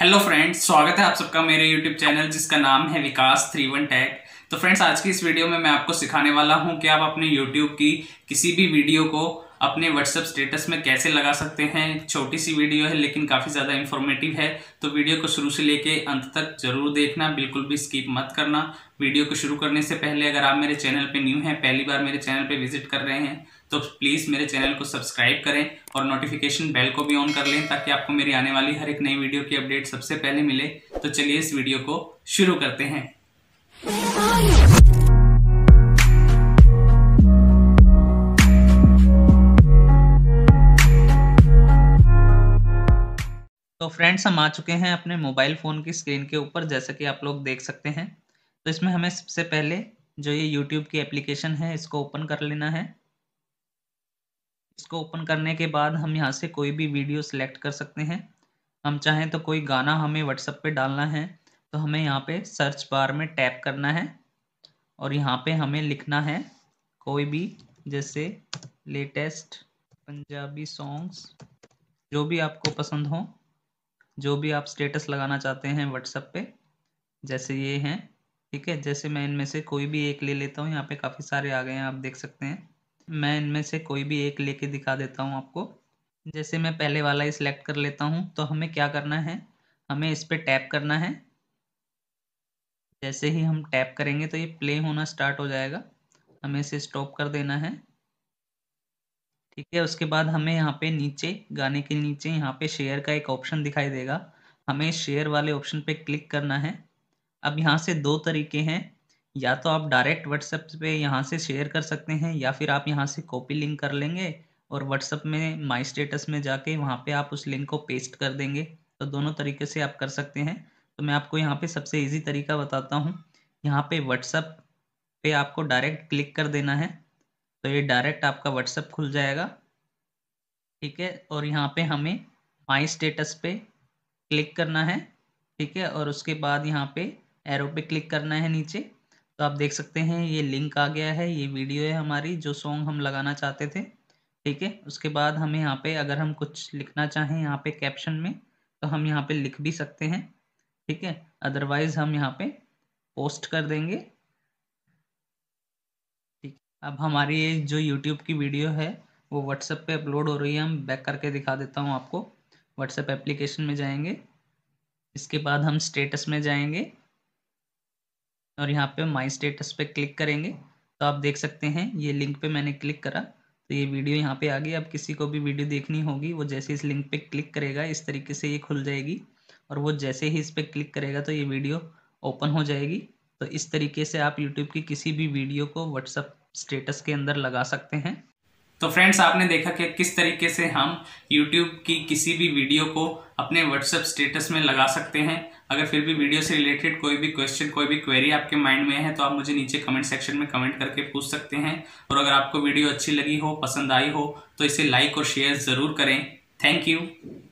hello friends स्वागत है आप सबका मेरे यूट्यूब चैनल जिसका नाम है विकास थ्री वन टैग तो फ्रेंड्स आज की इस वीडियो में मैं आपको सिखाने वाला हूं कि आप अपने यूट्यूब की किसी भी वीडियो को अपने व्हाट्सएप स्टेटस में कैसे लगा सकते हैं छोटी सी वीडियो है लेकिन काफ़ी ज़्यादा इन्फॉर्मेटिव है तो वीडियो को शुरू से लेके अंत तक जरूर देखना बिल्कुल भी स्किप मत करना वीडियो को शुरू करने से पहले अगर आप मेरे चैनल पे न्यू हैं पहली बार मेरे चैनल पे विजिट कर रहे हैं तो प्लीज़ मेरे चैनल को सब्सक्राइब करें और नोटिफिकेशन बेल को भी ऑन कर लें ताकि आपको मेरी आने वाली हर एक नई वीडियो की अपडेट सबसे पहले मिले तो चलिए इस वीडियो को शुरू करते हैं तो फ्रेंड्स हम आ चुके हैं अपने मोबाइल फ़ोन की स्क्रीन के ऊपर जैसा कि आप लोग देख सकते हैं तो इसमें हमें सबसे पहले जो ये यूट्यूब की एप्लीकेशन है इसको ओपन कर लेना है इसको ओपन करने के बाद हम यहाँ से कोई भी वीडियो सिलेक्ट कर सकते हैं हम चाहें तो कोई गाना हमें व्हाट्सअप पे डालना है तो हमें यहाँ पे सर्च बार में टैप करना है और यहाँ पे हमें लिखना है कोई भी जैसे लेटेस्ट पंजाबी सॉन्ग्स जो भी आपको पसंद हो जो भी आप स्टेटस लगाना चाहते हैं व्हाट्सएप पे जैसे ये हैं ठीक है जैसे मैं इनमें से कोई भी एक ले लेता हूँ यहाँ पे काफ़ी सारे आ गए हैं आप देख सकते हैं मैं इनमें से कोई भी एक लेके दिखा देता हूँ आपको जैसे मैं पहले वाला ही सिलेक्ट कर लेता हूँ तो हमें क्या करना है हमें इस पर टैप करना है जैसे ही हम टैप करेंगे तो ये प्ले होना स्टार्ट हो जाएगा हमें इसे स्टॉप कर देना है ठीक है उसके बाद हमें यहाँ पे नीचे गाने के नीचे यहाँ पे शेयर का एक ऑप्शन दिखाई देगा हमें शेयर वाले ऑप्शन पे क्लिक करना है अब यहाँ से दो तरीके हैं या तो आप डायरेक्ट व्हाट्सएप पे यहाँ से शेयर कर सकते हैं या फिर आप यहाँ से कॉपी लिंक कर लेंगे और व्हाट्सएप में माई स्टेटस में जाके वहाँ पे आप उस लिंक को पेस्ट कर देंगे तो दोनों तरीके से आप कर सकते हैं तो मैं आपको यहाँ पे सबसे इजी तरीका बताता हूँ यहाँ पे व्हाट्सएप पे आपको डायरेक्ट क्लिक कर देना है तो ये डायरेक्ट आपका व्हाट्सएप खुल जाएगा ठीक है और यहाँ पे हमें माई स्टेटस पे क्लिक करना है ठीक है और उसके बाद यहाँ पे एरो पे क्लिक करना है नीचे तो आप देख सकते हैं ये लिंक आ गया है ये वीडियो है हमारी जो सॉन्ग हम लगाना चाहते थे ठीक है उसके बाद हमें यहाँ पे अगर हम कुछ लिखना चाहें यहाँ पे कैप्शन में तो हम यहाँ पे लिख भी सकते हैं ठीक है अदरवाइज़ हम यहाँ पे पोस्ट कर देंगे अब हमारी जो यूट्यूब की वीडियो है वो व्हाट्सएप पे अपलोड हो रही है हम बैक करके दिखा देता हूँ आपको व्हाट्सएप एप्लीकेशन में जाएंगे इसके बाद हम स्टेटस में जाएंगे और यहाँ पे माई स्टेटस पे क्लिक करेंगे तो आप देख सकते हैं ये लिंक पे मैंने क्लिक करा तो ये वीडियो यहाँ पे आ गई अब किसी को भी वीडियो देखनी होगी वो जैसे इस लिंक पे क्लिक करेगा इस तरीके से ये खुल जाएगी और वो जैसे ही इस पर क्लिक करेगा तो ये वीडियो ओपन हो जाएगी तो इस तरीके से आप यूट्यूब की किसी भी वीडियो को व्हाट्सअप स्टेटस के अंदर लगा सकते हैं तो फ्रेंड्स आपने देखा कि किस तरीके से हम यूट्यूब की किसी भी वीडियो को अपने व्हाट्सएप स्टेटस में लगा सकते हैं अगर फिर भी वीडियो से रिलेटेड कोई भी क्वेश्चन कोई भी क्वेरी आपके माइंड में है तो आप मुझे नीचे कमेंट सेक्शन में कमेंट करके पूछ सकते हैं और अगर आपको वीडियो अच्छी लगी हो पसंद आई हो तो इसे लाइक और शेयर ज़रूर करें थैंक यू